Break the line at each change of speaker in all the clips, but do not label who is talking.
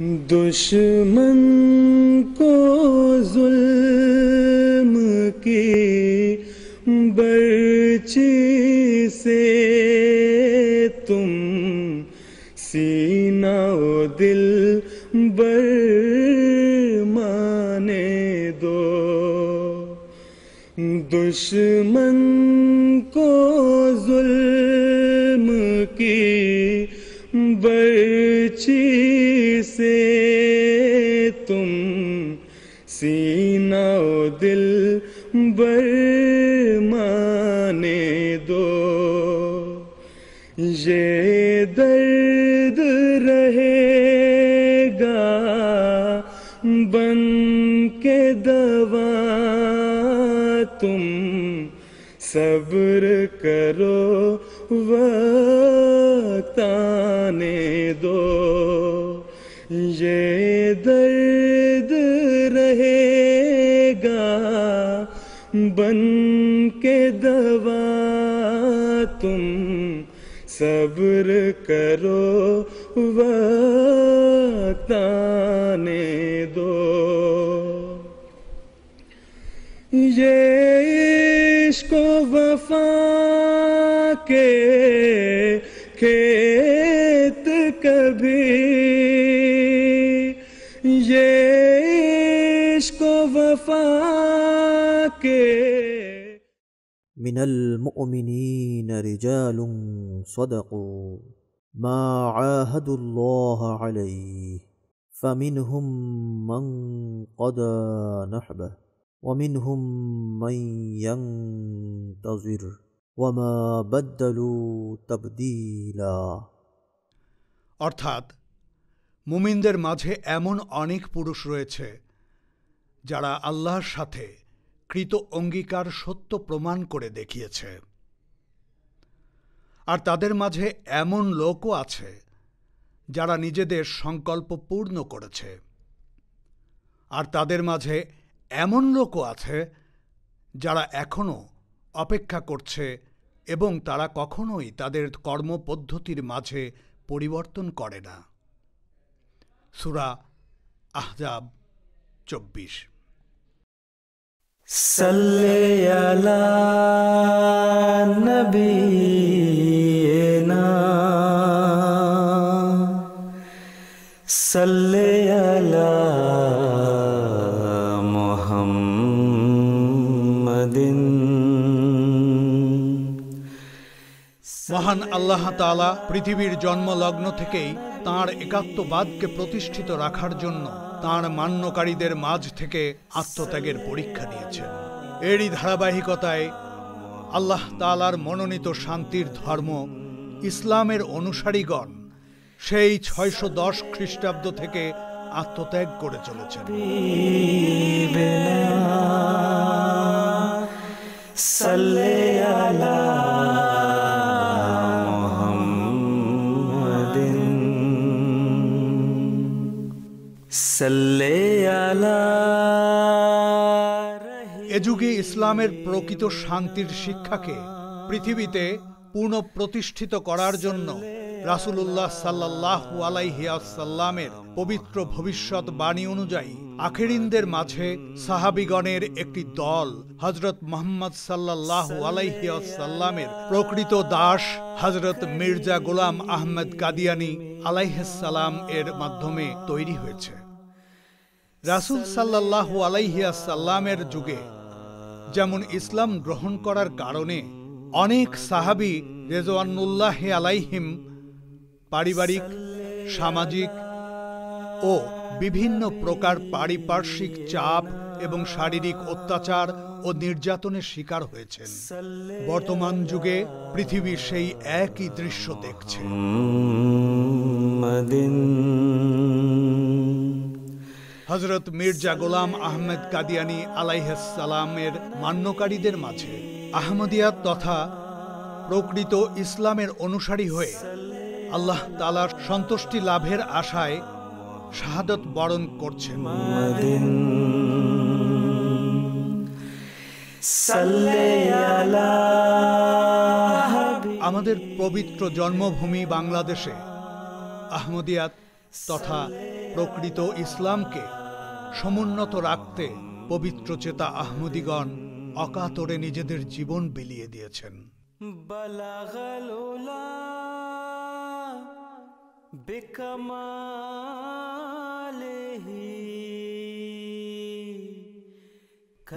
دشمن کو ظلم کی برچی سے تم سینہ و دل بر مانے دو دشمن کو ظلم کی تم سینہ و دل برمانے دو یہ درد رہے گا بن کے دوا تم صبر کرو وقت آنے دو کے دوا تم صبر کرو دو یہ دو و وفا کے کھیت کبھی یہ عشق و وفا کے
من المؤمنين رجال صدقوا ما عاهدوا الله عليه فمنهم من قدى نحبه ومنهم من ينتظر وما
بدلوا تبديلا অর্থাৎ মুমিনদের মাঝে এমন অনেক পুরুষ রয়েছে যারা আল্লাহর সাথে কৃত অঙ্গীকার সত্য প্রমাণ করে দেখিয়েছে আর তাদের মাঝে এমন লোকও আছে যারা নিজেদের সংকল্প পূর্ণ করেছে আর তাদের মাঝে এমন লোকও আছে যারা এখনও অপেক্ষা করছে এবং তারা কখনোই তাদের কর্মপদ্ধতির মাঝে পরিবর্তন করে না সুরা আহজাব চব্বিশ
Salli ala nabiyyena Salli ala nabiyyena
মহান আল্লাহ তালা পৃথিবীর জন্মলগ্ন থেকেই তাঁর একাত্মবাদকে প্রতিষ্ঠিত রাখার জন্য তাঁর মান্যকারীদের মাঝ থেকে আত্মত্যাগের পরীক্ষা দিয়েছেন এরই ধারাবাহিকতায় আল্লাহ তালার মনোনীত শান্তির ধর্ম ইসলামের অনুসারীগণ সেই ছয়শো দশ খ্রিস্টাব্দ থেকে আত্মত্যাগ করে চলেছেন সাল্লে ইসলামের প্রকৃত শান্তির শিক্ষাকে পৃথিবীতে পুনঃ প্রতিষ্ঠিত করার জন্য রাসুলুল্লাহ সাল্লাহ আলাইহিয়াসাল্লামের পবিত্র ভবিষ্যৎ বাণী অনুযায়ী আখেরিনদের মাঝে সাহাবিগণের একটি দল হজরত মোহাম্মদ সাল্লাহ আলাইহিয়াসাল্লামের প্রকৃত দাস হজরত মির্জা গোলাম আহমেদ কাদিয়ানি আলাইহাসাল্লাম এর মাধ্যমে তৈরি হয়েছে রাসুল সাল্লাহ আলাইহিয়াসাল্লামের যুগে যেমন ইসলাম গ্রহণ করার কারণে অনেক সাহাবি রেজওয়ানুল্লাহ আলাইহিম পারিবারিক সামাজিক ও বিভিন্ন প্রকার পারিপার্শ্বিক চাপ এবং শারীরিক অত্যাচার ও নির্যাতনের শিকার হয়েছেন বর্তমান যুগে পৃথিবীর সেই একই দৃশ্য দেখছে হজরত মির্জা গোলাম আহমেদ কাদিয়ানি সালামের মান্যকারীদের মাঝে আহমদিয়া তথা প্রকৃত ইসলামের অনুসারী হয়ে আল্লাহ তালার সন্তুষ্টি লাভের আশায় শাহাদত বরণ করছেন আমাদের পবিত্র জন্মভূমি বাংলাদেশে আহমদিয়াত তথা প্রকৃত ইসলামকে সমুন্নত রাখতে পবিত্র চেতা আহমদিগণ অকাতরে নিজেদের জীবন বিলিয়ে দিয়েছেন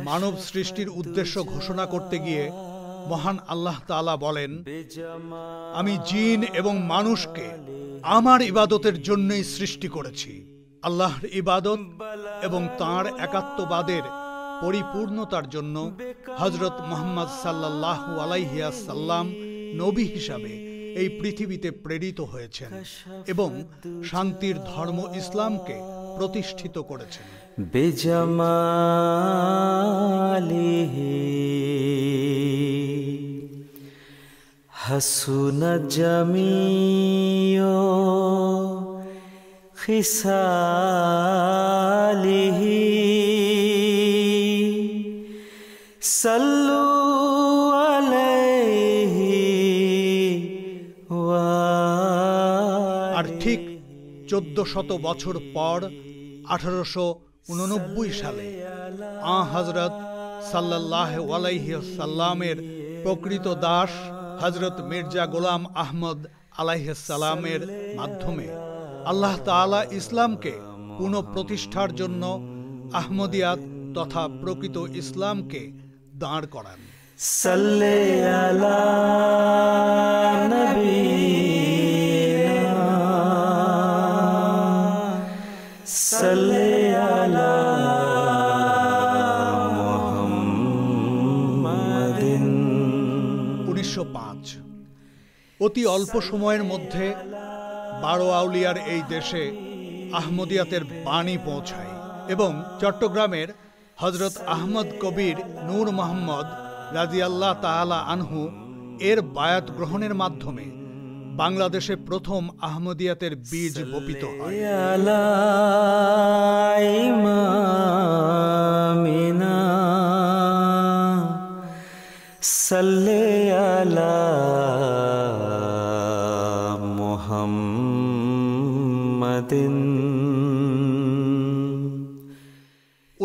মানব সৃষ্টির উদ্দেশ্য ঘোষণা করতে গিয়ে মহান আল্লাহ তালা বলেন আমি জিন এবং মানুষকে আমার ইবাদতের জন্যই সৃষ্টি করেছি আল্লাহর ইবাদত এবং তাঁর একাত্মবাদের পরিপূর্ণতার জন্য হজরত মোহাম্মদ সাল্লাহ আলাইহিয়াসাল্লাম নবী হিসাবে এই পৃথিবীতে প্রেরিত হয়েছেন এবং শান্তির ধর্ম ইসলামকে প্রতিষ্ঠিত করেছেন
বেজমালি হাসুন জমিয় خصاله صلوا عليه
আর ঠিক চোদ্দ শত বছর পর আঠারোশো উননব্বই সালে আ হজরত সাল্লাহ আলাইহি সাল্লামের প্রকৃত দাস হজরত মির্জা গোলাম আহমদ আলাইহাল্লামের মাধ্যমে আল্লাহ তালা ইসলামকে পুনঃপ্রতিষ্ঠার জন্য আহমদিয়াত তথা প্রকৃত ইসলামকে দাঁড় করান উনিশশো অতি অল্প সময়ের মধ্যে বারো আউলিয়ার এই দেশে আহমদিয়াতের বাণী পৌঁছায় এবং চট্টগ্রামের হজরত আহমদ কবির নূর মোহাম্মদ রাজিয়াল্লাহ তাহালা আনহু এর বায়াত গ্রহণের মাধ্যমে বাংলাদেশে প্রথম আহমদিয়াতের বীজ বপিত হয়
সাল্লে আলা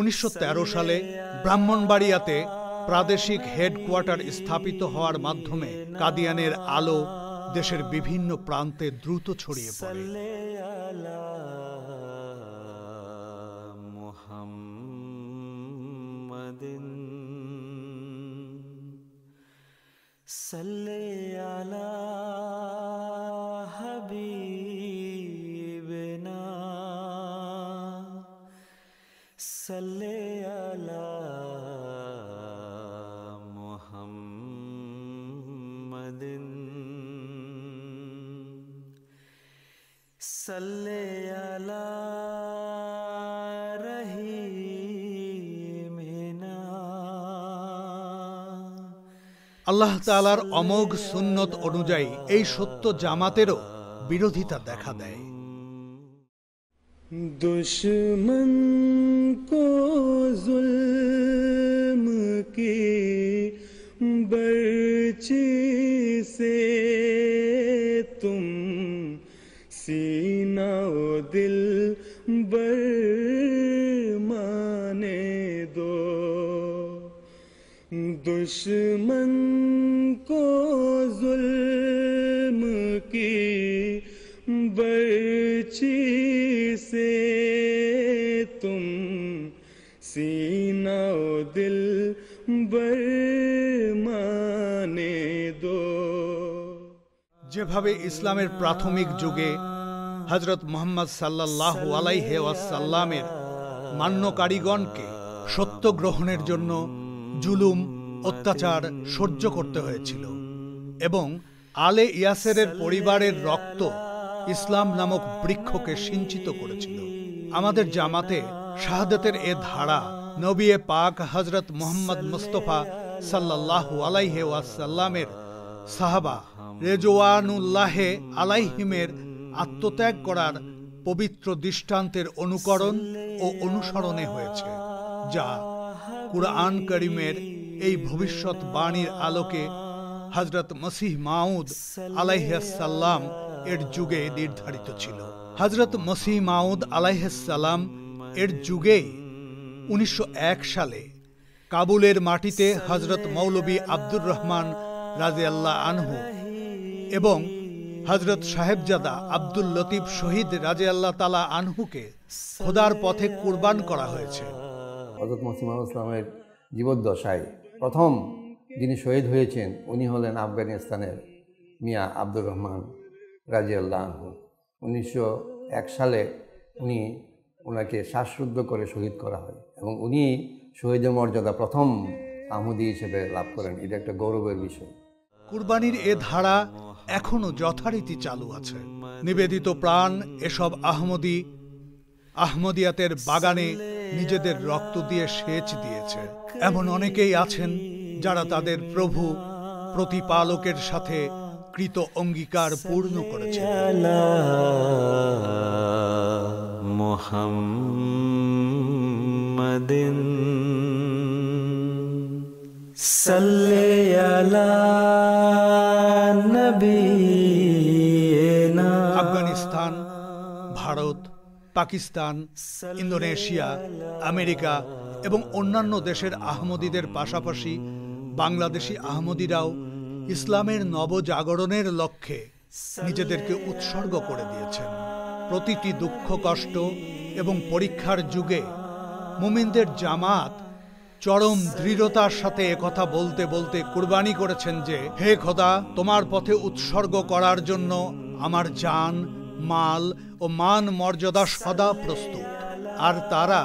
উনিশশো
সালে ব্রাহ্মণবাড়িয়াতে প্রাদেশিক হেডকোয়ার্টার স্থাপিত হওয়ার মাধ্যমে কাদিয়ানের আলো দেশের বিভিন্ন প্রান্তে দ্রুত ছড়িয়ে পড়ে
সাল্লে আলা সাল্লে আলা মোহাম্মদিন সাল্লে আলা আল্লাহ
তালার অমোঘ সুন্নত অনুযায়ী এই সত্য জামাতেরও বিরোধিতা দেখা দেয়
দুশ্মন दुश्मन को जुल्म की बर्ची से तुम सीना दिल
যেভাবে ইসলামের প্রাথমিক যুগে হজরত মোহাম্মদ সাল্লাহ আলাইহে ওয়াসাল্লামের মান্য কারিগণকে সত্য গ্রহণের জন্য জুলুম অত্যাচার সহ্য করতে হয়েছিল এবং আলে ইয়াসেরের পরিবারের রক্ত ইসলাম নামক বৃক্ষকে সিঞ্চিত করেছিল আমাদের জামাতে শাহাদাতের এ ধারা নবীয়ে পাক হজরত মোহাম্মদ মুস্তফা সাল্লাহু আলাইহে ওয়াসাল্লামের সাহাবা রেজওয়ানুল্লাহে আলাইহিমের আত্মত্যাগ করার পবিত্র দৃষ্টান্তের অনুকরণ ও অনুসরণে হয়েছে যা কুরআন করিমের এই ভবিষ্যৎ বাণীর আলোকে হজরত মসিহ মাউদ আলাইহাল্লাম এর যুগে নির্ধারিত ছিল হজরত মসিহ মাউদ আলাইহাল্লাম এর যুগে উনিশশো সালে কাবুলের মাটিতে হজরত মৌলবী আব্দুর রহমান রাজে আল্লাহ আনহু এবং হজরত সাহেবজাদা আব্দুল লতিফ শহীদ রাজে আল্লাহ তালা আনহুকে খোদার পথে কোরবান করা হয়েছে
হজরত মসিমা ইসলামের জীবদ্দশায় প্রথম যিনি শহীদ হয়েছেন উনি হলেন আফগানিস্তানের মিয়া আব্দুর রহমান রাজিয়াল্লাহ উনিশশো এক সালে উনি ওনাকে শ্বাসরুদ্ধ করে শহীদ করা হয় এবং উনি শহীদের মর্যাদা প্রথম আহমদি হিসেবে লাভ করেন এটা একটা গৌরবের বিষয়
কুরবানির এ ধারা এখনও যথারীতি চালু আছে নিবেদিত প্রাণ এসব আহমদি আহমদিয়াতের বাগানে নিজেদের রক্ত দিয়ে সেচ দিয়েছে এমন অনেকেই আছেন যারা তাদের প্রভু প্রতিপালকের সাথে কৃত অঙ্গীকার পূর্ণ করেছে
মোহাম্মদিন
আফগানিস্তান ভারত পাকিস্তান ইন্দোনেশিয়া আমেরিকা এবং অন্যান্য দেশের আহমদীদের পাশাপাশি বাংলাদেশি আহমদিরাও ইসলামের নবজাগরণের লক্ষ্যে নিজেদেরকে উৎসর্গ করে দিয়েছেন প্রতিটি দুঃখ কষ্ট এবং পরীক্ষার যুগে মুমিনদের জামাত চরম দৃঢ়তার সাথে একথা বলতে বলতে কুরবানি করেছেন যে হে খোদা তোমার পথে উৎসর্গ করার জন্য আমার জান মাল ও মান মর্যাদা সদা প্রস্তুত আর তারা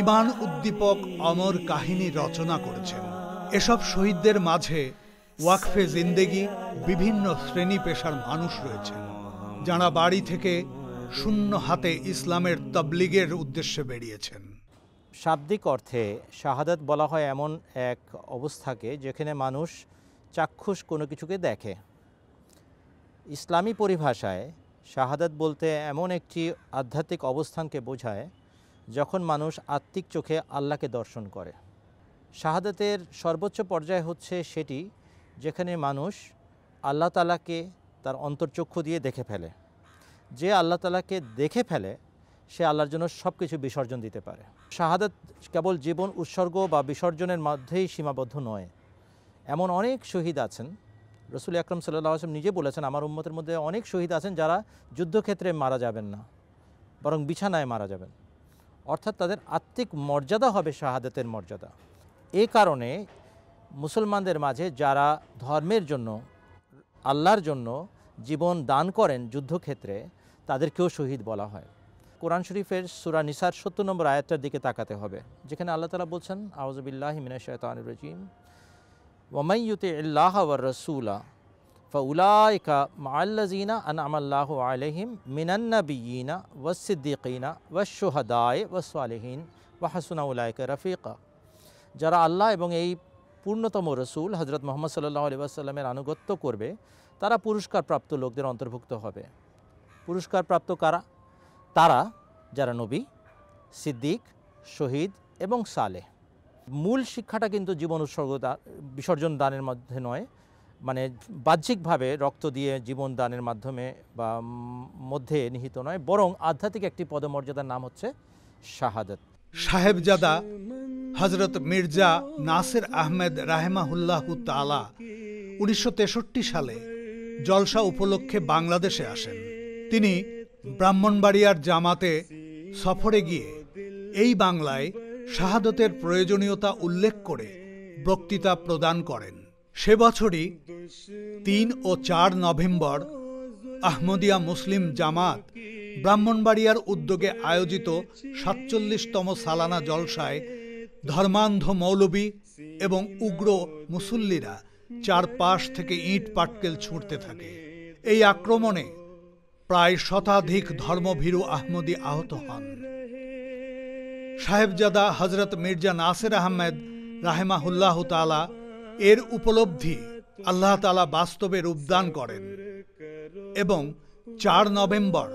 ইমান উদ্দীপক অমর কাহিনী রচনা করেছেন এসব শহীদদের মাঝে ওয়াকফে জিন্দেগি বিভিন্ন শ্রেণী পেশার মানুষ রয়েছেন যারা বাড়ি থেকে শূন্য হাতে ইসলামের তবলিগের উদ্দেশ্যে বেরিয়েছেন শাব্দিক অর্থে শাহাদাত বলা হয় এমন
এক অবস্থাকে যেখানে মানুষ চাক্ষুষ কোনো কিছুকে দেখে ইসলামী পরিভাষায় শাহাদাত বলতে এমন একটি আধ্যাত্মিক অবস্থানকে বোঝায় যখন মানুষ আত্মিক চোখে আল্লাহকে দর্শন করে শাহাদাতের সর্বোচ্চ পর্যায় হচ্ছে সেটি যেখানে মানুষ আল্লাহ আল্লাহতালাকে তার অন্তর্চক্ষু দিয়ে দেখে ফেলে যে আল্লাহ তালাকে দেখে ফেলে সে আল্লাহর জন্য সব কিছু বিসর্জন দিতে পারে শাহাদাত কেবল জীবন উৎসর্গ বা বিসর্জনের মধ্যেই সীমাবদ্ধ নয় এমন অনেক শহীদ আছেন রসুল আকরম সাল্লাহ আসলাম নিজে বলেছেন আমার উম্মতের মধ্যে অনেক শহীদ আছেন যারা যুদ্ধক্ষেত্রে মারা যাবেন না বরং বিছানায় মারা যাবেন অর্থাৎ তাদের আত্মিক মর্যাদা হবে শাহাদাতের মর্যাদা এ কারণে মুসলমানদের মাঝে যারা ধর্মের জন্য আল্লাহর জন্য জীবন দান করেন যুদ্ধক্ষেত্রে তাদেরকেও শহীদ বলা হয় কোরআন শরীফের সুরা নিসার সত্তর নম্বর আয়াতটার দিকে তাকাতে হবে যেখানে আল্লাহ তালা বলছেন আউজবিল্লাহ মিনা শয়তান রজিম ওমাইয়ুতে আল্লাহ রসুলা ফউলাইকা মাল্লাজিনা আনামাল্লাহ আলহিম মিনান্নবীনা ওয়সিদ্দিকিনা ওয়সুহদায় ওয়াসালহীন ওয়াহাসুনা উলাইকা রফিকা যারা আল্লাহ এবং এই পূর্ণতম রসুল হজরত মোহাম্মদ সাল্লাহ আলি আসাল্লামের আনুগত্য করবে তারা পুরস্কারপ্রাপ্ত লোকদের অন্তর্ভুক্ত হবে পুরস্কারপ্রাপ্ত কারা তারা যারা নবী সিদ্দিক শহীদ এবং সালেহ মূল শিক্ষাটা কিন্তু জীবন উৎসর্গ বিসর্জন দানের মধ্যে নয় মানে বাহ্যিকভাবে রক্ত দিয়ে জীবন দানের মাধ্যমে বা মধ্যে নিহিত নয় বরং আধ্যাত্মিক একটি পদমর্যাদার
নাম হচ্ছে শাহাদত সাহেবজাদা হজরত মির্জা নাসির আহমেদ রাহেমাহুল্লাহ তালা উনিশশো সালে জলসা উপলক্ষে বাংলাদেশে আসেন তিনি ব্রাহ্মণবাড়িয়ার জামাতে সফরে গিয়ে এই বাংলায় শাহাদতের প্রয়োজনীয়তা উল্লেখ করে বক্তৃতা প্রদান করেন সে বছরই তিন ও চার নভেম্বর আহমদিয়া মুসলিম জামাত ব্রাহ্মণবাড়িয়ার উদ্যোগে আয়োজিত সাতচল্লিশতম সালানা জলসায় ধর্মান্ধ মৌলবী এবং উগ্র মুসল্লিরা চারপাশ থেকে ইট পাটকেল ছুঁড়তে থাকে এই আক্রমণে প্রায় শতাধিক ধর্মভীরু আহমদী আহত হন সাহেবজাদা হজরত মির্জা নাসের আহমেদ রাহেমাহুল্লাহ তালা এর উপলব্ধি আল্লাহ তালা বাস্তবে রূপদান করেন এবং চার নভেম্বর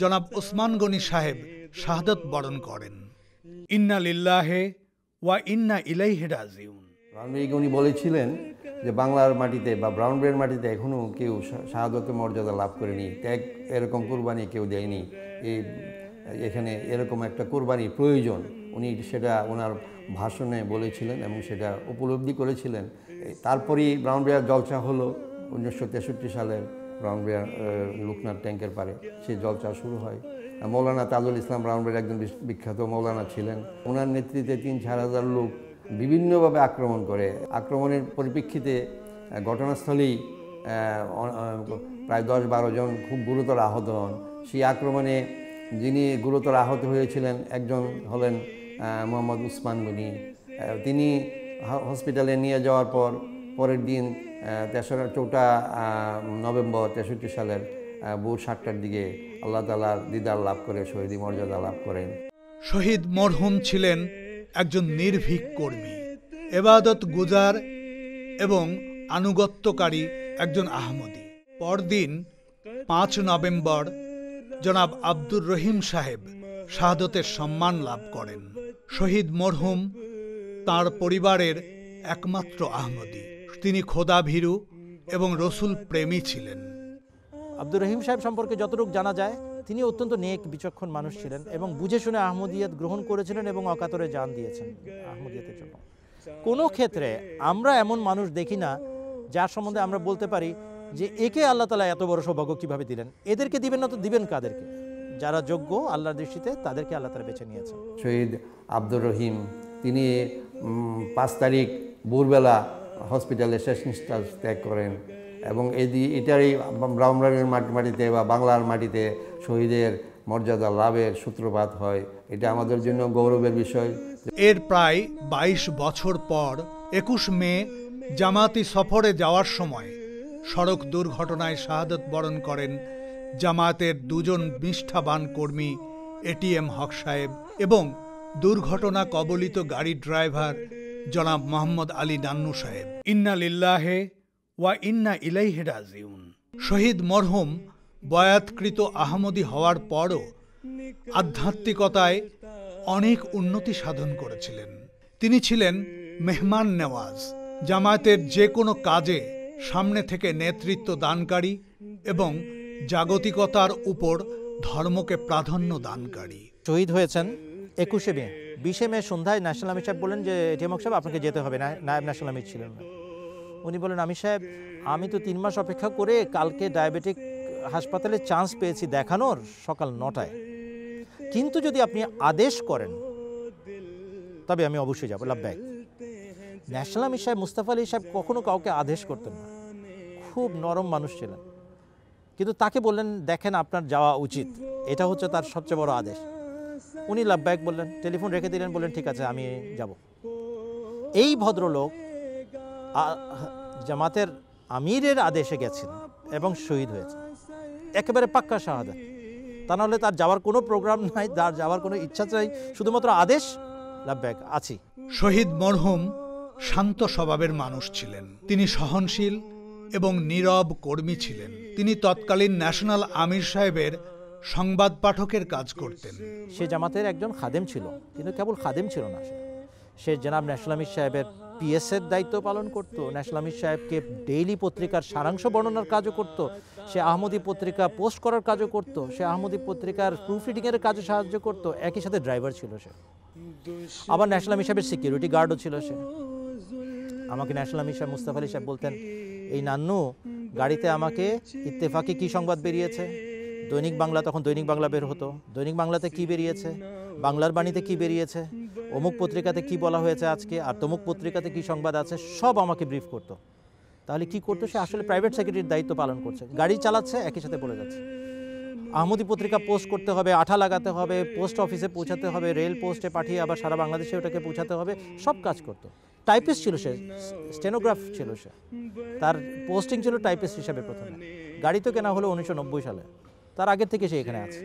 জনাব ওসমান গনি সাহেব শাহাদত বরণ করেন ইন্না লিল্লাহে ওয়া ইন্না ইলাইহে রাজিউন
রানবিগ বলেছিলেন যে বাংলার মাটিতে বা ব্রাউন ব্রেড মাটিতে এখনও কেউ শাহাদতের মর্যাদা লাভ করেনি ত্যাগ এরকম কোরবানি কেউ দেয়নি এই এখানে এরকম একটা কোরবানির প্রয়োজন উনি সেটা ওনার ভাষণে বলেছিলেন এবং সেটা উপলব্ধি করেছিলেন তারপরেই ব্রাউন বিয়ার জলসা হলো উনিশশো তেষট্টি সালের ব্রাউন বিয়ার লোকনাথ ট্যাঙ্কের পারে সে জলসা শুরু হয় মৌলানা তাজুল ইসলাম বিয়ার একজন বিখ্যাত মৌলানা ছিলেন ওনার নেতৃত্বে তিন চার হাজার লোক বিভিন্নভাবে আক্রমণ করে আক্রমণের পরিপ্রেক্ষিতে ঘটনাস্থলেই প্রায় দশ বারো জন খুব গুরুতর আহত হন সেই আক্রমণে যিনি গুরুতর আহত হয়েছিলেন একজন হলেন মোহাম্মদ উসমান গনি তিনি হসপিটালে নিয়ে যাওয়ার পর পরের দিন তেসরা চৌটা নভেম্বর তেষট্টি সালের ভোর সাতটার দিকে আল্লাহ তালার দিদার লাভ করে শহীদি মর্যাদা লাভ
করেন শহীদ মরহুম ছিলেন একজন নির্ভীক কর্মী এবাদত গুজার এবং আনুগত্যকারী একজন আহমদী পরদিন পাঁচ নভেম্বর জনাব আব্দুর রহিম সাহেব শাহাদতের সম্মান লাভ করেন শহীদ মরহুম তার পরিবারের একমাত্র আহমদি তিনি খোদা ভীরু এবং রসুল প্রেমী ছিলেন
আব্দুর রহিম সাহেব সম্পর্কে যতটুকু জানা যায় তিনি অত্যন্ত নেক বিচক্ষণ মানুষ ছিলেন এবং বুঝে শুনে আহমদিয়াত গ্রহণ করেছিলেন এবং অকাতরে যান দিয়েছেন আহমদিয়াতের জন্য কোনো ক্ষেত্রে আমরা এমন মানুষ দেখি না যার সম্বন্ধে আমরা বলতে পারি যে একে আল্লাহ তালা এত বড় সৌভাগ্য কীভাবে দিলেন এদেরকে দিবেন না তো দিবেন কাদেরকে যারা যোগ্য আল্লাহর দৃষ্টিতে তাদেরকে আল্লাহ তালা বেছে নিয়েছেন
শহীদ আব্দুর রহিম তিনি পাঁচ তারিখ ভোরবেলা হসপিটালে শেষ নিঃশ্বাস ত্যাগ করেন এবং এই এটারই ব্রাহ্মণের মাটিতে বা বাংলার মাটিতে শহীদের মর্যাদা লাভের সূত্রপাত হয় এটা আমাদের জন্য গৌরবের বিষয়
এর প্রায় ২২ বছর পর একুশ মে জামাতি সফরে যাওয়ার সময় সড়ক দুর্ঘটনায় শাহাদত বরণ করেন জামায়াতের দুজন নিষ্ঠাবান কর্মী এটিএম হক সাহেব এবং দুর্ঘটনা কবলিত গাড়ির ড্রাইভার জনাব মোহাম্মদ আলী নান্নু সাহেব ইন্না লিল্লাহে ওয়া ইন্না ইলাইহে রাজিউন শহীদ মরহুম বয়াতকৃত আহমদি হওয়ার পরও আধ্যাত্মিকতায় অনেক উন্নতি সাধন করেছিলেন তিনি ছিলেন মেহমান নেওয়াজ জামায়াতের যে কোনো কাজে সামনে থেকে নেতৃত্ব দানকারী এবং জাগতিকতার উপর ধর্মকে প্রাধান্য দানকারী
শহীদ হয়েছেন একুশে মে বিশে মে সন্ধ্যায় ন্যাশনাল আমির সাহেব বললেন যে ডিএমক সাহেব আপনাকে যেতে হবে না নায়ব ন্যাশনাল আমির ছিলেন না উনি বলেন আমির সাহেব আমি তো তিন মাস অপেক্ষা করে কালকে ডায়াবেটিক হাসপাতালে চান্স পেয়েছি দেখানোর সকাল নটায় কিন্তু যদি আপনি আদেশ করেন তবে আমি অবশ্যই যাবো লাভ ব্যাগ ন্যাশনাল আমি সাহেব মুস্তাফা আলী সাহেব কখনো কাউকে আদেশ করতেন না খুব নরম মানুষ ছিলেন কিন্তু তাকে বললেন দেখেন আপনার যাওয়া উচিত এটা হচ্ছে তার সবচেয়ে বড় আদেশ উনি লাভবায়ক বললেন টেলিফোন রেখে দিলেন বললেন ঠিক আছে আমি যাব এই ভদ্রলোক জামাতের আমিরের আদেশে গেছেন এবং শহীদ হয়েছে একেবারে পাক্কা শাহাদা তা নাহলে তার যাওয়ার কোনো প্রোগ্রাম নাই তার যাওয়ার
কোনো ইচ্ছা চাই শুধুমাত্র আদেশ ব্যাক আছি শহীদ মরহুম শান্ত স্বভাবের মানুষ ছিলেন তিনি সহনশীল এবং নীরব কর্মী ছিলেন তিনি তৎকালীন ন্যাশনাল আমির সাহেবের সংবাদ পাঠকের কাজ করতেন সে জামাতের একজন খাদেম ছিল কিন্তু কেবল খাদেম ছিল না সে জেনাব ন্যাশনাল আমির সাহেবের
পিএসের দায়িত্ব পালন করত ন্যাশনাল আমির সাহেবকে ডেইলি পত্রিকার সারাংশ বর্ণনার কাজও করত সে আহমদী পত্রিকা পোস্ট করার কাজও করত সে আহমদী পত্রিকার প্রুফ এর কাজে সাহায্য করত একই সাথে ড্রাইভার ছিল সে আবার ন্যাশনাল আমির সাহেবের সিকিউরিটি গার্ডও ছিল সে আমাকে ন্যাশনাল আমির সাহেব মুস্তাফা আলী সাহেব বলতেন এই নান্নু গাড়িতে আমাকে ইত্তেফাকে কি সংবাদ বেরিয়েছে দৈনিক বাংলা তখন দৈনিক বাংলা বের হতো দৈনিক বাংলাতে কি বেরিয়েছে বাংলার বাণীতে কি বেরিয়েছে অমুক পত্রিকাতে কি বলা হয়েছে আজকে আর তমুক পত্রিকাতে কি সংবাদ আছে সব আমাকে ব্রিফ করতো তাহলে কি করতো সে আসলে প্রাইভেট সেক্রেটারির দায়িত্ব পালন করছে গাড়ি চালাচ্ছে একই সাথে বলে যাচ্ছে আহমদি পত্রিকা পোস্ট করতে হবে আঠা লাগাতে হবে পোস্ট অফিসে পৌঁছাতে হবে রেল পোস্টে পাঠিয়ে আবার সারা বাংলাদেশে ওটাকে পৌঁছাতে হবে সব কাজ করতো টাইপিস্ট ছিল সে স্টেনোগ্রাফ ছিল সে তার পোস্টিং ছিল টাইপিস্ট হিসাবে প্রথমে গাড়ি তো কেনা হলো উনিশশো সালে তার আগে থেকে সে এখানে আছে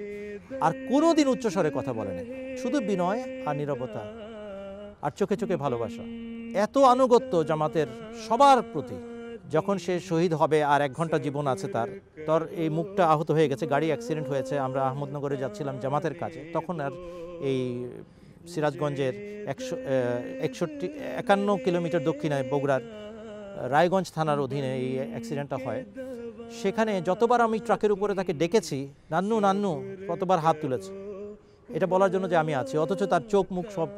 আর কোনো দিন উচ্চস্বরে কথা বলেনি শুধু বিনয় আর নিরবতা আর চোখে চোখে ভালোবাসা এত আনুগত্য জামাতের সবার প্রতি যখন সে শহীদ হবে আর এক ঘন্টা জীবন আছে তার তার এই মুখটা আহত হয়ে গেছে গাড়ি অ্যাক্সিডেন্ট হয়েছে আমরা আহমদনগরে যাচ্ছিলাম জামাতের কাছে তখন আর এই সিরাজগঞ্জের একশো একষট্টি একান্ন কিলোমিটার দক্ষিণে বগুড়ার রায়গঞ্জ থানার অধীনে এই অ্যাক্সিডেন্টটা হয় সেখানে যতবার আমি ট্রাকের উপরে তাকে ডেকেছি নান্নু নান্নু কতবার হাত তুলেছে এটা বলার জন্য যে আমি আছি অথচ তার চোখ মুখ সব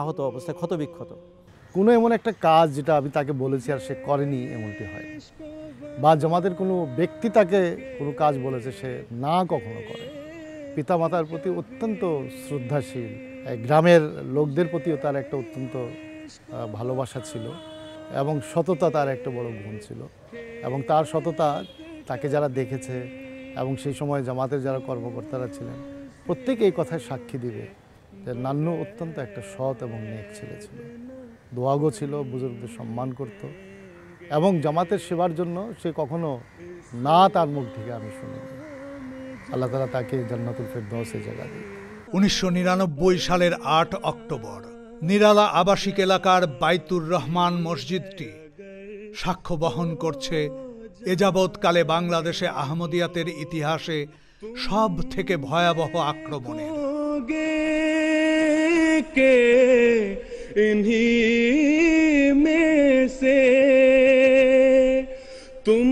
আহত অবস্থায় ক্ষতবিক্ষত কোনো এমন একটা কাজ যেটা আমি তাকে বলেছি আর সে করেনি এমনটি হয় বা জমাতের কোনো ব্যক্তি তাকে কোনো কাজ বলেছে সে না কখনো করে পিতা মাতার প্রতি অত্যন্ত শ্রদ্ধাশীল গ্রামের লোকদের প্রতিও তার একটা অত্যন্ত ভালোবাসা ছিল এবং সততা তার একটা বড় গুণ ছিল এবং তার সততা তাকে যারা দেখেছে এবং সেই সময় জামাতের যারা কর্মকর্তারা ছিলেন প্রত্যেকে এই কথায় সাক্ষী দিবে যে নান্নু অত্যন্ত একটা সৎ এবং নেক ছেলে ছিল দোয়াগো ছিল বুজুর্গদের সম্মান করত এবং জামাতের সেবার জন্য সে কখনো
না তার মুখ থেকে আমি শুনিনি আল্লাহ তালা তাকে জান্নাতুল ফেরদাউসে জায়গা দিয়ে উনিশশো সালের আট অক্টোবর নিরালা আবাসিক এলাকার বাইতুর রহমান মসজিদটি সাক্ষ্য বহন করছে এ যাবৎকালে বাংলাদেশে আহমদিয়াতের ইতিহাসে সব থেকে ভয়াবহ আক্রমণের
তুমি তুম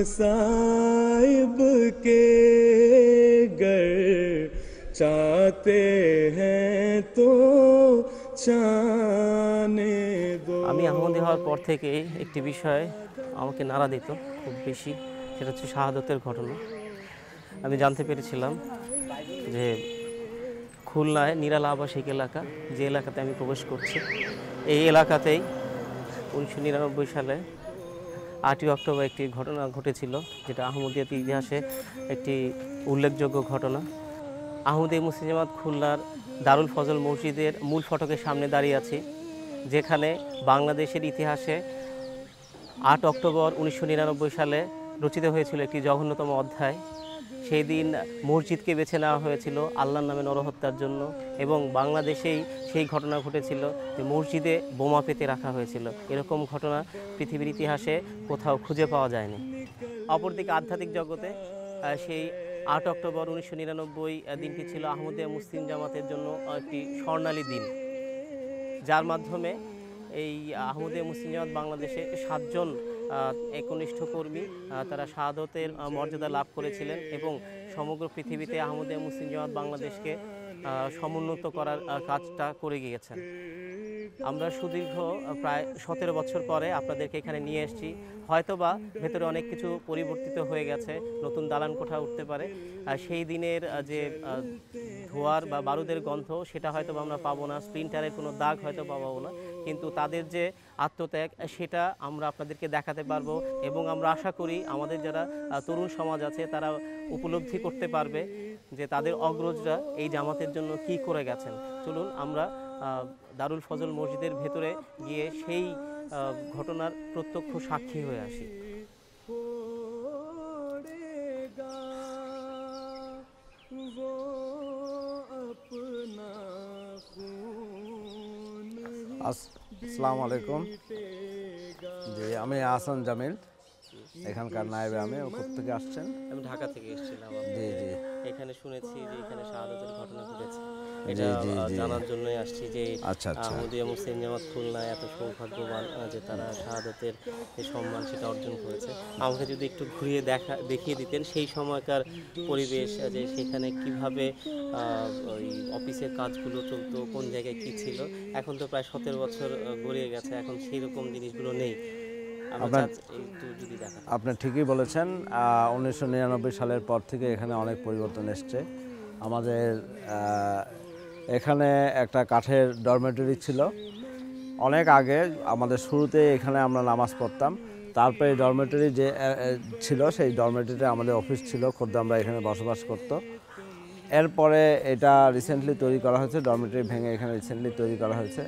मसाइब के गर चाहते हैं तो চানে আমি আহমদি হওয়ার পর থেকে
একটি বিষয় আমাকে নাড়া দিত খুব বেশি সেটা হচ্ছে শাহাদতের ঘটনা আমি জানতে পেরেছিলাম যে খুলনায় নিরালা আবাসিক এলাকা যে এলাকাতে আমি প্রবেশ করছি এই এলাকাতেই উনিশশো নিরানব্বই সালে আটই অক্টোবর একটি ঘটনা ঘটেছিল যেটা আহমদিয়াতে ইতিহাসে একটি উল্লেখযোগ্য ঘটনা আহমদে মুসিজামাত খুলনার দারুল ফজল মসজিদের মূল ফটকের সামনে দাঁড়িয়ে আছি যেখানে বাংলাদেশের ইতিহাসে আট অক্টোবর উনিশশো সালে রচিত হয়েছিল একটি জঘন্যতম অধ্যায় সেই দিন মসজিদকে বেছে নেওয়া হয়েছিল আল্লাহর নামে নরহত্যার জন্য এবং বাংলাদেশেই সেই ঘটনা ঘটেছিল যে মসজিদে বোমা পেতে রাখা হয়েছিল এরকম ঘটনা পৃথিবীর ইতিহাসে কোথাও খুঁজে পাওয়া যায়নি অপরদিকে আধ্যাত্মিক জগতে সেই আট অক্টোবর উনিশশো নিরানব্বই দিনটি ছিল আহমদিয়া মুসলিম জামাতের জন্য একটি স্বর্ণালী দিন যার মাধ্যমে এই আহমদিয়া মুসলিম জামাত বাংলাদেশে সাতজন একনিষ্ঠ কর্মী তারা শাহাদতের মর্যাদা লাভ করেছিলেন এবং সমগ্র পৃথিবীতে আহমদিয়া মুসলিম জামাত বাংলাদেশকে সমুন্নত করার কাজটা করে গিয়েছেন আমরা সুদীর্ঘ প্রায় সতেরো বছর পরে আপনাদেরকে এখানে নিয়ে এসেছি হয়তোবা ভেতরে অনেক কিছু পরিবর্তিত হয়ে গেছে নতুন দালান কোঠা উঠতে পারে সেই দিনের যে ধোয়ার বা বারুদের গন্ধ সেটা হয়তো আমরা পাবো না স্প্রিন্টারের কোনো দাগ হয়তো পাবো না কিন্তু তাদের যে আত্মত্যাগ সেটা আমরা আপনাদেরকে দেখাতে পারবো এবং আমরা আশা করি আমাদের যারা তরুণ সমাজ আছে তারা উপলব্ধি করতে পারবে যে তাদের অগ্রজরা এই জামাতের জন্য কি করে গেছেন চলুন আমরা দারুল ফজল মসজিদের ভেতরে গিয়ে সেই ঘটনার প্রত্যক্ষ সাক্ষী হয়ে আসি
আসসালামু আলাইকুম জি আমি আসান জামিল এখানকার নায়েবে আমি ওপর থেকে
আসছেন আমি ঢাকা থেকে এসেছিলাম জি জি এখানে শুনেছি যে এখানে শাহাদাতের ঘটনা ঘটেছে এটা জানার জন্যই আসছি যে আচ্ছা, আহমদিয়া আচ্ছা। মুসলিম জামাত খুলনা এত সৌভাগ্যবান যে তারা শাহাদাতের সম্মান সেটা অর্জন করেছে আমাকে যদি একটু ঘুরিয়ে দেখা দেখিয়ে দিতেন সেই সময়কার পরিবেশ যে সেখানে কিভাবে ওই অফিসের কাজগুলো চলতো কোন জায়গায় কি ছিল এখন তো প্রায় সতেরো বছর গড়িয়ে গেছে এখন সেই রকম জিনিসগুলো নেই আপনার
আপনার ঠিকই বলেছেন উনিশশো সালের পর থেকে এখানে অনেক পরিবর্তন এসছে আমাদের এখানে একটা কাঠের ডরমেটরি ছিল অনেক আগে আমাদের শুরুতে এখানে আমরা নামাজ পড়তাম তারপরে ডরমেটরি যে ছিল সেই ডরমেটরিতে আমাদের অফিস ছিল খোদ্দ আমরা এখানে বসবাস করতো এরপরে এটা রিসেন্টলি তৈরি করা হয়েছে ডরমেটরি ভেঙে এখানে রিসেন্টলি তৈরি করা হয়েছে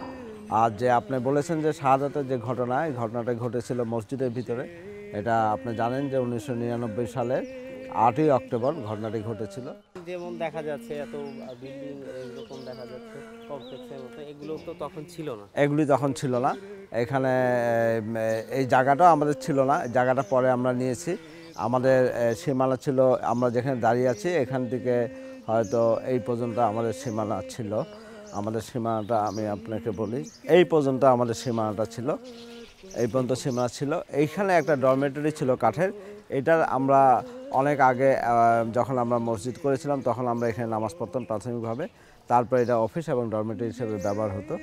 আর যে আপনি বলেছেন যে শাহাদাতের যে ঘটনা এই ঘটনাটা ঘটেছিল মসজিদের ভিতরে এটা আপনি জানেন যে উনিশশো সালের আটই অক্টোবর ঘটনাটি ঘটেছিল
যেমন দেখা যাচ্ছে এত বিল্ডিং এরকম দেখা যাচ্ছে কমপ্লেক্সের মতো এগুলো তো তখন ছিল না
এগুলি তখন ছিল না এখানে এই জায়গাটাও আমাদের ছিল না জায়গাটা পরে আমরা নিয়েছি আমাদের সীমানা ছিল আমরা যেখানে দাঁড়িয়ে আছি এখান থেকে হয়তো এই পর্যন্ত আমাদের সীমানা ছিল আমাদের সীমানাটা আমি আপনাকে বলি এই পর্যন্ত আমাদের সীমানাটা ছিল এই পর্যন্ত সীমানা ছিল এইখানে একটা ডরমেটরি ছিল কাঠের এটার আমরা অনেক আগে যখন আমরা মসজিদ করেছিলাম তখন আমরা এখানে নামাজ পড়তাম প্রাথমিকভাবে তারপর এটা অফিস এবং ডরমেটরি হিসেবে ব্যবহার হতো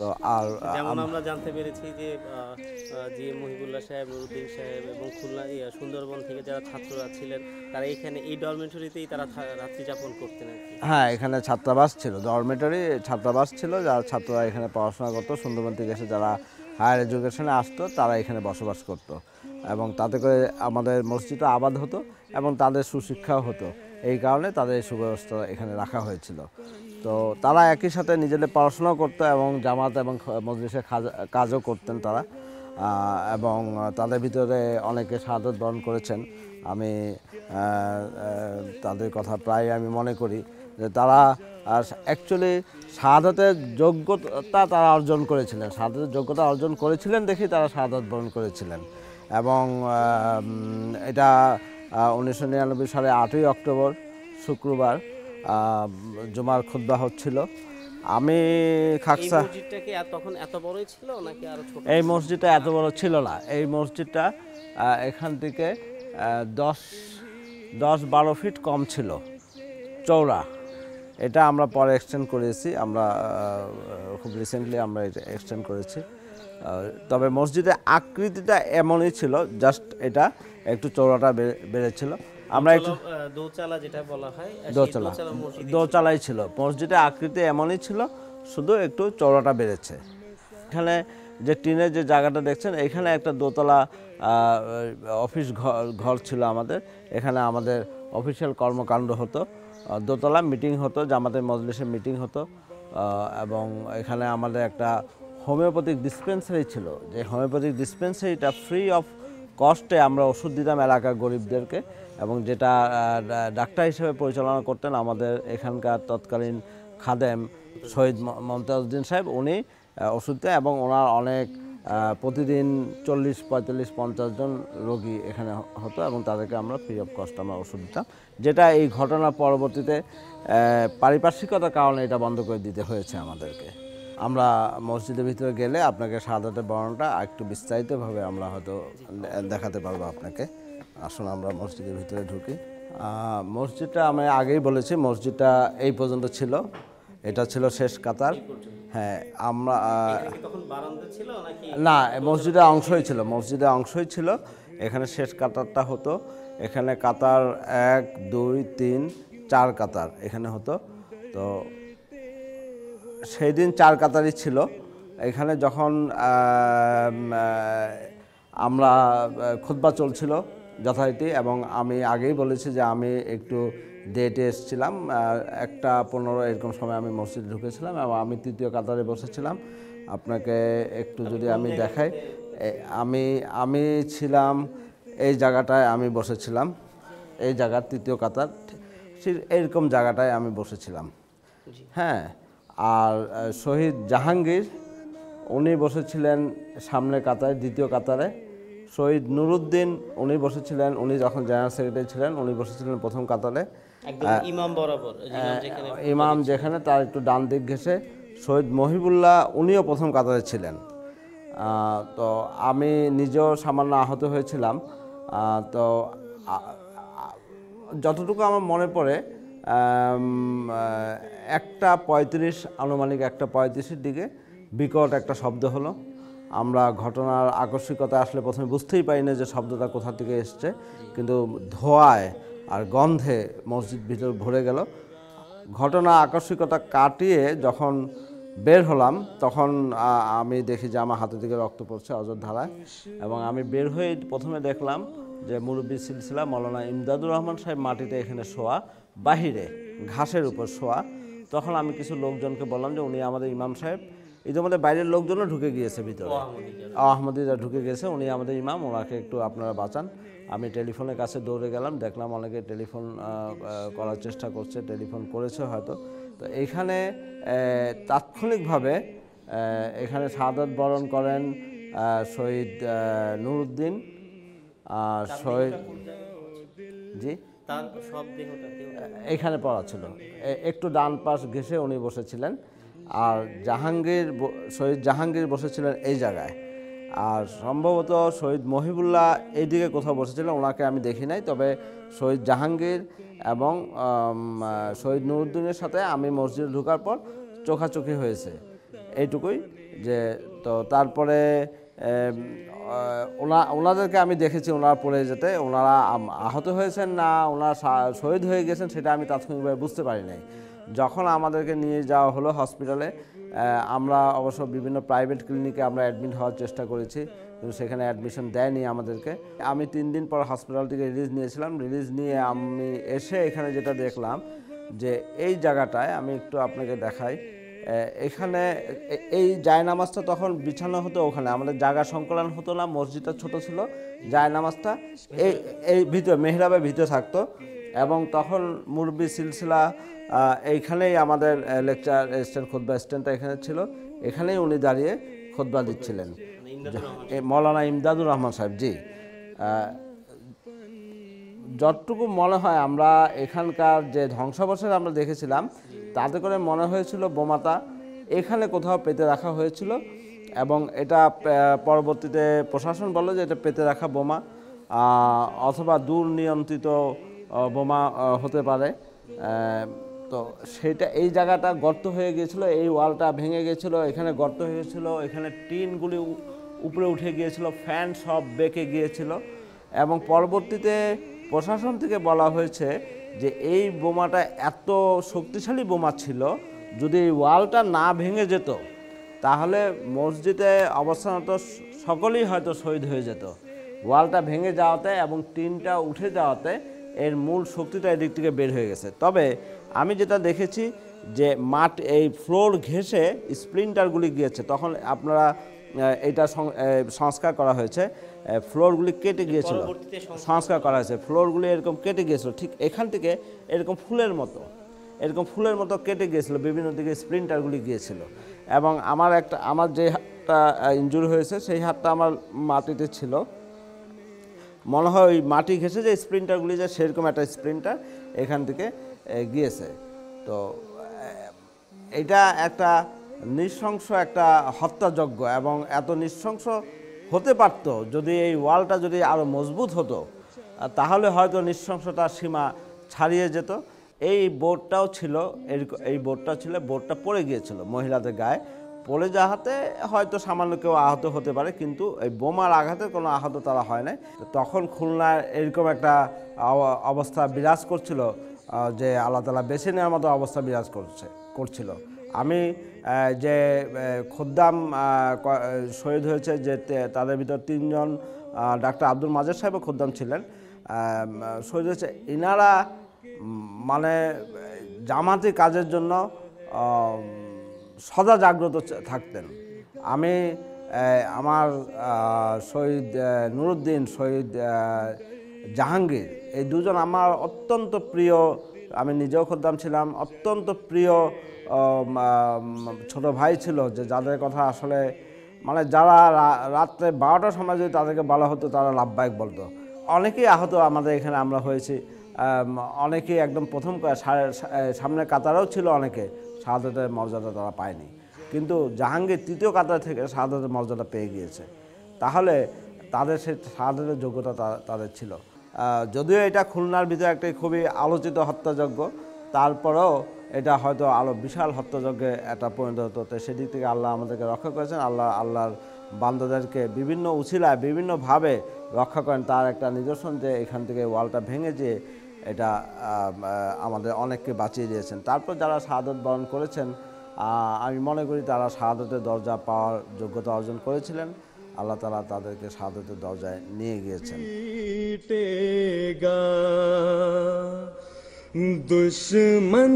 তো আর
যেমন আমরা জানতে পেরেছি যে জি এম মহিবুল্লাহ সাহেব নুরুদ্দিন সাহেব এবং খুলনা সুন্দরবন থেকে যারা ছাত্ররা ছিলেন তারা এখানে এই ডরমেটরিতেই তারা রাত্রি যাপন করতেন
হ্যাঁ এখানে ছাত্রাবাস ছিল ডরমেটরি ছাত্রাবাস ছিল যারা ছাত্ররা এখানে পড়াশোনা করতো সুন্দরবন থেকে এসে যারা হায়ার এডুকেশনে আসতো তারা এখানে বসবাস করতো এবং তাতে করে আমাদের মসজিদও আবাদ হতো এবং তাদের সুশিক্ষাও হতো এই কারণে তাদের এই সুব্যবস্থা এখানে রাখা হয়েছিল তো তারা একই সাথে নিজেদের পড়াশোনাও করতো এবং জামাত এবং মজলিসের কাজও করতেন তারা এবং তাদের ভিতরে অনেকে সাহায্য বরণ করেছেন আমি তাদের কথা প্রায় আমি মনে করি যে তারা অ্যাকচুয়ালি শাহাদাতের যোগ্যতা তারা অর্জন করেছিলেন শাহাদাতের যোগ্যতা অর্জন করেছিলেন দেখেই তারা শাহাদাত বরণ করেছিলেন এবং এটা উনিশশো নিরানব্বই সালে আটই অক্টোবর শুক্রবার জুমার খুদ্া হচ্ছিল আমি খাকসা
তখন এত বড়ই ছিল নাকি এই
মসজিদটা এত বড় ছিল না এই মসজিদটা এখান থেকে দশ দশ বারো ফিট কম ছিল চৌড়া এটা আমরা পরে এক্সটেন্ড করেছি আমরা খুব রিসেন্টলি আমরা এটা এক্সটেন্ড করেছি তবে মসজিদের আকৃতিটা এমনই ছিল জাস্ট এটা একটু চওড়াটা বেড়েছিল আমরা একটু
দোচালা যেটা বলা হয় দোচালা
দোচালাই ছিল মসজিদের আকৃতি এমনই ছিল শুধু একটু চওড়াটা বেড়েছে এখানে যে টিনের যে জায়গাটা দেখছেন এখানে একটা দোতলা অফিস ঘর ছিল আমাদের এখানে আমাদের অফিসিয়াল কর্মকাণ্ড হতো দোতলা মিটিং হতো জামাতের মজলিসের মিটিং হতো এবং এখানে আমাদের একটা হোমিওপ্যাথিক ডিসপেন্সারি ছিল যে হোমিওপ্যাথিক ডিসপেন্সারিটা ফ্রি অফ কস্টে আমরা ওষুধ দিতাম এলাকার গরিবদেরকে এবং যেটা ডাক্তার হিসেবে পরিচালনা করতেন আমাদের এখানকার তৎকালীন খাদেম শহীদ মমতাজউদ্দিন সাহেব উনি ওষুধ দেন এবং ওনার অনেক প্রতিদিন চল্লিশ পঁয়তাল্লিশ পঞ্চাশ জন রোগী এখানে হতো এবং তাদেরকে আমরা ফ্রি অফ কস্ট আমরা ওষুধ দিতাম যেটা এই ঘটনা পরবর্তীতে পারিপার্শ্বিকতার কারণে এটা বন্ধ করে দিতে হয়েছে আমাদেরকে আমরা মসজিদের ভিতরে গেলে আপনাকে সাদাতে বর্ণনাটা একটু বিস্তারিতভাবে আমরা হয়তো দেখাতে পারবো আপনাকে আসুন আমরা মসজিদের ভিতরে ঢুকি মসজিদটা আমি আগেই বলেছি মসজিদটা এই পর্যন্ত ছিল এটা ছিল শেষ কাতার হ্যাঁ আমরা
না মসজিদের অংশই
ছিল মসজিদের অংশই ছিল এখানে শেষ কাতারটা হতো এখানে কাতার এক দুই তিন চার কাতার এখানে হতো তো সেই দিন চার কাতারি ছিল এখানে যখন আমরা খুদ্া চলছিল যথারীতি এবং আমি আগেই বলেছি যে আমি একটু ডেটে এসেছিলাম একটা পনেরো এরকম সময় আমি মসজিদ ঢুকেছিলাম এবং আমি তৃতীয় কাতারে বসেছিলাম আপনাকে একটু যদি আমি দেখাই আমি আমি ছিলাম এই জায়গাটায় আমি বসেছিলাম এই জায়গার তৃতীয় কাতার এরকম জায়গাটায় আমি বসেছিলাম হ্যাঁ আর শহীদ জাহাঙ্গীর উনি বসেছিলেন সামনে কাতারে দ্বিতীয় কাতারে শহীদ নুরুদ্দিন উনি বসেছিলেন উনি যখন জেনারেল সেক্রেটারি ছিলেন উনি বসেছিলেন প্রথম কাতারে
ইমাম বরাবর ইমাম
যেখানে তার একটু ডান দিক ঘেসে শহীদ মহিবুল্লাহ উনিও প্রথম কাতারে ছিলেন তো আমি নিজেও সামান্য আহত হয়েছিলাম তো যতটুকু আমার মনে পড়ে একটা পঁয়ত্রিশ আনুমানিক একটা পঁয়ত্রিশের দিকে বিকট একটা শব্দ হলো আমরা ঘটনার আকস্মিকতা আসলে প্রথমে বুঝতেই পারি না যে শব্দটা কোথা থেকে এসছে কিন্তু ধোয়ায় আর গন্ধে মসজিদ ভিতর ভরে গেল ঘটনা আকস্মিকতা কাটিয়ে যখন বের হলাম তখন আমি দেখি যে আমার হাতে থেকে রক্ত পড়ছে ধারায় এবং আমি বের হয়ে প্রথমে দেখলাম যে মুরব্বী সিলসিলা মৌলানা ইমদাদুর রহমান সাহেব মাটিতে এখানে শোয়া বাহিরে ঘাসের উপর শোয়া তখন আমি কিছু লোকজনকে বললাম যে উনি আমাদের ইমাম সাহেব ইতিমধ্যে বাইরের লোকজনও ঢুকে গিয়েছে ভিতরে আহমদিদা ঢুকে গেছে উনি আমাদের ইমাম ওনাকে একটু আপনারা বাঁচান আমি টেলিফোনের কাছে দৌড়ে গেলাম দেখলাম অনেকে টেলিফোন করার চেষ্টা করছে টেলিফোন করেছে হয়তো তো এখানে তাৎক্ষণিকভাবে এখানে সাদত বরণ করেন শহীদ নুরুদ্দিন শহীদ জি
তার সব দেহটা এখানে
পড়া ছিল একটু ডান পাশ ঘেসে উনি বসেছিলেন আর জাহাঙ্গীর শহীদ জাহাঙ্গীর বসেছিলেন এই জায়গায় আর সম্ভবত শহীদ মহিবুল্লাহ এইদিকে কোথাও বসেছিলেন ওনাকে আমি দেখি নাই তবে শহীদ জাহাঙ্গীর এবং শহীদ নুরুদ্দিনের সাথে আমি মসজিদে ঢুকার পর চোখাচোখি হয়েছে এইটুকুই যে তো তারপরে ওনাদেরকে আমি দেখেছি ওনারা পড়ে যেতে ওনারা আহত হয়েছেন না ওনারা শহীদ হয়ে গেছেন সেটা আমি তাৎক্ষণিকভাবে বুঝতে পারি নাই যখন আমাদেরকে নিয়ে যাওয়া হলো হসপিটালে আমরা অবশ্য বিভিন্ন প্রাইভেট ক্লিনিকে আমরা অ্যাডমিট হওয়ার চেষ্টা করেছি কিন্তু সেখানে অ্যাডমিশন দেয়নি আমাদেরকে আমি তিন দিন পর হসপিটাল থেকে রিলিজ নিয়েছিলাম রিলিজ নিয়ে আমি এসে এখানে যেটা দেখলাম যে এই জায়গাটায় আমি একটু আপনাকে দেখাই এখানে এই জায়নামাজটা তখন বিছানো হতো ওখানে আমাদের জায়গা সংকলন হতো না মসজিদটা ছোট ছিল জায়নামাজটা এই এই ভিতরে মেহরাবে ভিতরে থাকতো এবং তখন মুরব্বী সিলসিলা এইখানেই আমাদের লেকচার স্ট্যান্ড খোদবা স্ট্যান্ডটা এখানে ছিল এখানেই উনি দাঁড়িয়ে খোদবা দিচ্ছিলেন মৌলানা ইমদাদুর রহমান সাহেব জি যতটুকু মনে হয় আমরা এখানকার যে ধ্বংসাবশেষ আমরা দেখেছিলাম তাতে করে মনে হয়েছিল বোমাটা এখানে কোথাও পেতে রাখা হয়েছিল এবং এটা পরবর্তীতে প্রশাসন বলে যে এটা পেতে রাখা বোমা অথবা দূর নিয়ন্ত্রিত বোমা হতে পারে তো সেটা এই জায়গাটা গর্ত হয়ে গিয়েছিল এই ওয়ালটা ভেঙে গিয়েছিল এখানে গর্ত হয়েছিল এখানে টিনগুলি উপরে উঠে গিয়েছিল ফ্যান সব বেঁকে গিয়েছিল এবং পরবর্তীতে প্রশাসন থেকে বলা হয়েছে যে এই বোমাটা এত শক্তিশালী বোমা ছিল যদি ওয়ালটা না ভেঙে যেত তাহলে মসজিদে অবস্থানত সকলেই হয়তো শহীদ হয়ে যেত ওয়ালটা ভেঙে যাওয়াতে এবং টিনটা উঠে যাওয়াতে এর মূল শক্তিটা এদিক থেকে বের হয়ে গেছে তবে আমি যেটা দেখেছি যে মাঠ এই ফ্লোর ঘেসে স্প্লিন্টারগুলি গিয়েছে তখন আপনারা এটা সংস্কার করা হয়েছে ফ্লোরগুলি কেটে গিয়েছিল সংস্কার করা হয়েছে ফ্লোরগুলি এরকম কেটে গিয়েছিল ঠিক এখান থেকে এরকম ফুলের মতো এরকম ফুলের মতো কেটে গিয়েছিল বিভিন্ন দিকে স্প্রিন্টারগুলি গিয়েছিল এবং আমার একটা আমার যে হাতটা ইঞ্জুরি হয়েছে সেই হাতটা আমার মাটিতে ছিল মনে হয় ওই মাটি ঘেসে যে স্প্রিন্টারগুলি যে সেরকম একটা স্প্রিন্টার এখান থেকে গিয়েছে তো এটা একটা নৃশংস একটা হত্যাযজ্ঞ এবং এত নৃশংস হতে পারত যদি এই ওয়ালটা যদি আরও মজবুত হতো তাহলে হয়তো নৃশংসতার সীমা ছাড়িয়ে যেত এই বোর্ডটাও ছিল এই বোর্ডটা ছিল বোর্ডটা পড়ে গিয়েছিল মহিলাদের গায়ে পড়ে যাহাতে হয়তো সামান্য কেউ আহত হতে পারে কিন্তু এই বোমার আঘাতে কোনো আহত তারা হয় নাই তখন খুলনা এরকম একটা অবস্থা বিরাজ করছিল যে আল্লাহ তালা বেছে নেওয়ার মতো অবস্থা বিরাজ করছে করছিল আমি যে খোদ্দাম শহীদ হয়েছে যে তাদের ভিতর তিনজন ডাক্তার আব্দুল মাজেদ সাহেবও খোদ্দাম ছিলেন শহীদ হয়েছে ইনারা মানে জামাতি কাজের জন্য সদা জাগ্রত থাকতেন আমি আমার শহীদ নুরুদ্দিন শহীদ জাহাঙ্গীর এই দুজন আমার অত্যন্ত প্রিয় আমি নিজেও খদ্দাম ছিলাম অত্যন্ত প্রিয় ছোট ভাই ছিল যে যাদের কথা আসলে মানে যারা রাত্রে বারোটার সময় যদি তাদেরকে বলা হতো তারা লাভবাহিক বলতো অনেকেই আহত আমাদের এখানে আমরা হয়েছি অনেকেই একদম প্রথম সামনে কাতারেও ছিল অনেকে শাহাদতের মর্যাদা তারা পায়নি কিন্তু জাহাঙ্গীর তৃতীয় কাতার থেকে শাহাদতের মর্যাদা পেয়ে গিয়েছে তাহলে তাদের সেই শাহাদতের যোগ্যতা তাদের ছিল যদিও এটা খুলনার ভিতরে একটা খুবই আলোচিত হত্যাযজ্ঞ তারপরেও এটা হয়তো আরও বিশাল হত্যাযজ্ঞে এটা পরিণত হতো তো সেদিক থেকে আল্লাহ আমাদেরকে রক্ষা করেছেন আল্লাহ আল্লাহর বান্ধবদেরকে বিভিন্ন উছিলায় বিভিন্নভাবে রক্ষা করেন তার একটা নিদর্শন যে এখান থেকে ওয়ালটা ভেঙে যেয়ে এটা আমাদের অনেককে বাঁচিয়ে দিয়েছেন তারপর যারা শাহাদত বরণ করেছেন আমি মনে করি তারা শাহাদতের দরজা পাওয়ার যোগ্যতা অর্জন করেছিলেন اللہ تعالیٰ تعدر کے ساد نی
گا دشمن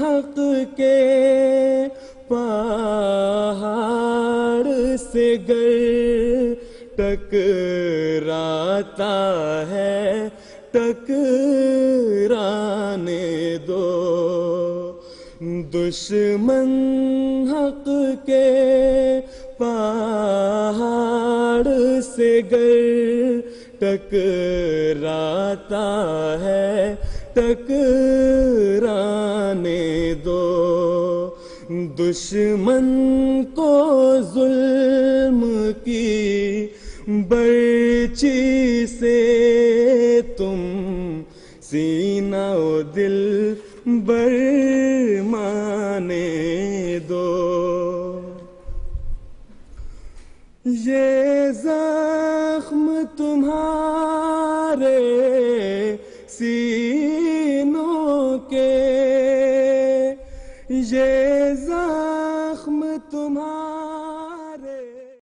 حق کے سے گر ٹکراتا ہے ٹکرانے دو دشمن حق کے گر ٹکراتا ہے ٹکرانے دو دشمن کو ظلم کی برچی سے تم سینہ و دل دو یہ دو see